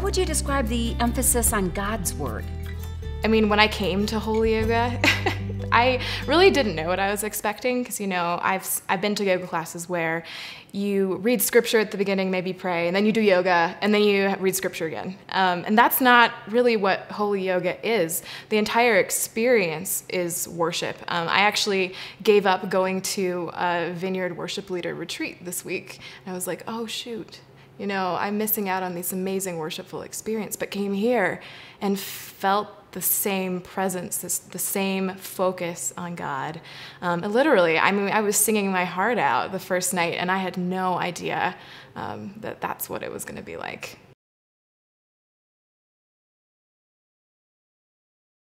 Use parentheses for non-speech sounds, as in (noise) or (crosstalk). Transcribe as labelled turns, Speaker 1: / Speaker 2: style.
Speaker 1: how would you describe the emphasis on God's Word?
Speaker 2: I mean, when I came to Holy Yoga, (laughs) I really didn't know what I was expecting because, you know, I've, I've been to yoga classes where you read scripture at the beginning, maybe pray, and then you do yoga, and then you read scripture again. Um, and that's not really what holy yoga is. The entire experience is worship. Um, I actually gave up going to a vineyard worship leader retreat this week. I was like, oh, shoot, you know, I'm missing out on this amazing worshipful experience, but came here and felt the same presence, this, the same focus on God. Um, literally, I mean, I was singing my heart out the first night, and I had no idea um, that that's what it was going to be like.